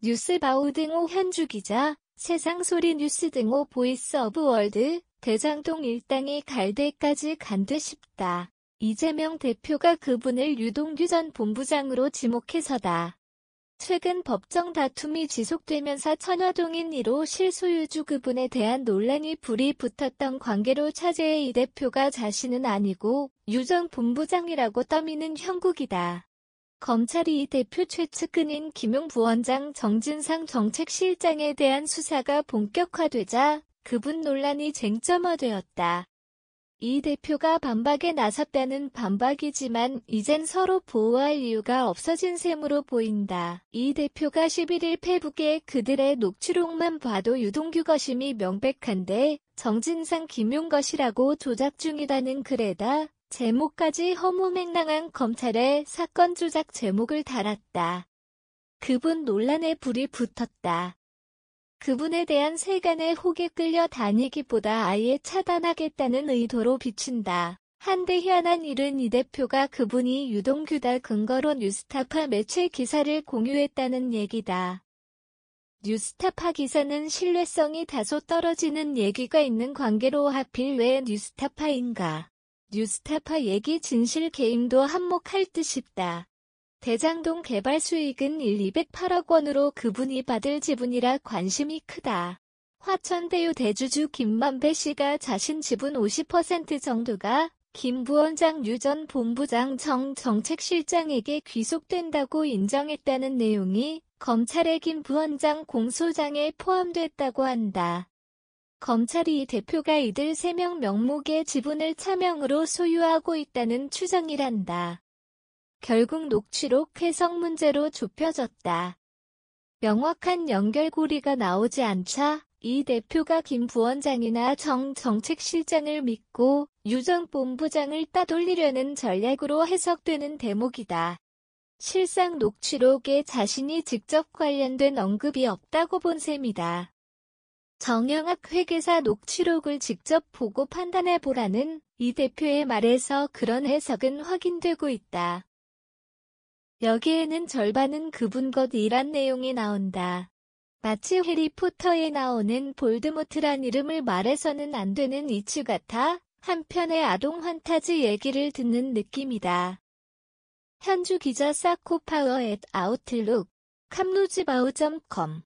뉴스바우 등호 현주 기자, 세상소리 뉴스 등호 보이스 오브 월드, 대장동 일당이 갈 데까지 간듯 싶다. 이재명 대표가 그분을 유동규 전 본부장으로 지목해서다. 최근 법정 다툼이 지속되면서 천화동인 1호 실소유주 그분에 대한 논란이 불이 붙었던 관계로 차제해 이 대표가 자신은 아니고 유 전 본부장이라고 떠미는 형국이다. 검찰이 대표 최측근인 김용 부원장 정진상 정책실장에 대한 수사가 본격화되자 그분 논란이 쟁점화되었다. 이 대표가 반박에 나섰다는 반박이지만 이젠 서로 보호할 이유가 없어진 셈으로 보인다. 이 대표가 11일 페북에 그들의 녹취록만 봐도 유동규 거심이 명백한데 정진상 김용것이라고 조작 중이라는 글에다 제목까지 허무맹랑한 검찰의 사건 조작 제목을 달았다. 그분 논란에 불이 붙었다. 그분에 대한 세간의 혹에 끌려 다니기보다 아예 차단하겠다는 의도로 비친다 한데 희한한 일은 이 대표가 그분이 유동규달 근거로 뉴스타파 매체 기사를 공유했다는 얘기다. 뉴스타파 기사는 신뢰성이 다소 떨어지는 얘기가 있는 관계로 하필 왜 뉴스타파인가. 뉴스타파 얘기 진실 게임도 한몫할 듯 싶다. 대장동 개발 수익은 1, 208억 원으로 그분이 받을 지분이라 관심이 크다. 화천대유 대주주 김만배 씨가 자신 지분 50% 정도가 김 부원장 유전 본부장 정 정책실장에게 귀속된다고 인정했다는 내용이 검찰의 김 부원장 공소장에 포함됐다고 한다. 검찰이 대표가 이들 3명 명목의 지분을 차명으로 소유하고 있다는 추정이란다. 결국 녹취록 해석 문제로 좁혀졌다. 명확한 연결고리가 나오지 않자 이 대표가 김 부원장이나 정 정책실장을 믿고 유정 본부장을 따돌리려는 전략으로 해석되는 대목이다. 실상 녹취록에 자신이 직접 관련된 언급이 없다고 본 셈이다. 정영학 회계사 녹취록을 직접 보고 판단해보라는 이 대표의 말에서 그런 해석은 확인되고 있다. 여기에는 절반은 그분 것이란 내용이 나온다. 마치 해리포터에 나오는 볼드모트란 이름을 말해서는 안 되는 이치 같아 한편의 아동 환타지 얘기를 듣는 느낌이다. 현주 기자 사코파워 at outlook, 캄루즈바우.com